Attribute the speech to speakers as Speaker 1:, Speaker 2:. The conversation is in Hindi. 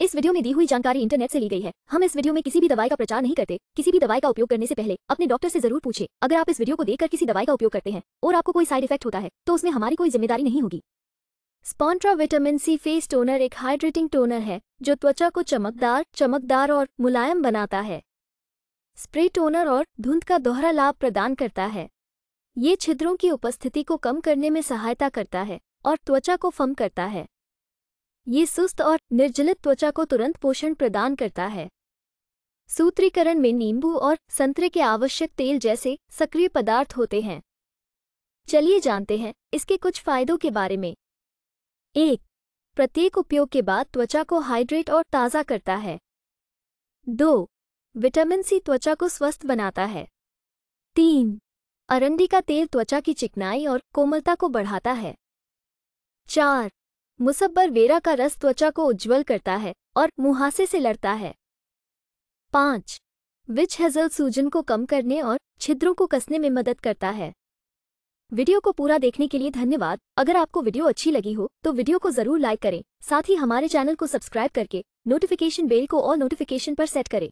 Speaker 1: इस वीडियो में दी हुई जानकारी इंटरनेट से ली गई है हम इस वीडियो में किसी भी दवाई का प्रचार नहीं करते किसी भी दवाई का उपयोग करने से पहले अपने डॉक्टर से जरूर पूछे अगर आप इस वीडियो को देखकर किसी दवाई का उपयोग करते हैं और आपको कोई साइड इफेक्ट होता है तो उसमें हमारी कोई जिम्मेदारी नहीं होगी स्पॉन्ट्रा विटामिन सी फेस टोनर एक हाइड्रेटिंग टोनर है जो त्वचा को चमकदार चमकदार और मुलायम बनाता है स्प्रे टोनर और धुंध का दोहरा लाभ प्रदान करता है ये छिद्रों की उपस्थिति को कम करने में सहायता करता है और त्वचा को फम करता है ये सुस्त और निर्जलित त्वचा को तुरंत पोषण प्रदान करता है सूत्रीकरण में नींबू और संतरे के आवश्यक तेल जैसे सक्रिय पदार्थ होते हैं चलिए जानते हैं इसके कुछ फायदों के बारे में एक प्रत्येक उपयोग के बाद त्वचा को हाइड्रेट और ताज़ा करता है दो विटामिन सी त्वचा को स्वस्थ बनाता है तीन अरंडी का तेल त्वचा की चिकनाई और कोमलता को बढ़ाता है चार मुसब्बर वेरा का रस त्वचा को उज्जवल करता है और मुहासे से लड़ता है पाँच विच हेजल सूजन को कम करने और छिद्रों को कसने में मदद करता है वीडियो को पूरा देखने के लिए धन्यवाद अगर आपको वीडियो अच्छी लगी हो तो वीडियो को जरूर लाइक करें साथ ही हमारे चैनल को सब्सक्राइब करके नोटिफिकेशन बेल को ऑल नोटिफिकेशन पर सेट करें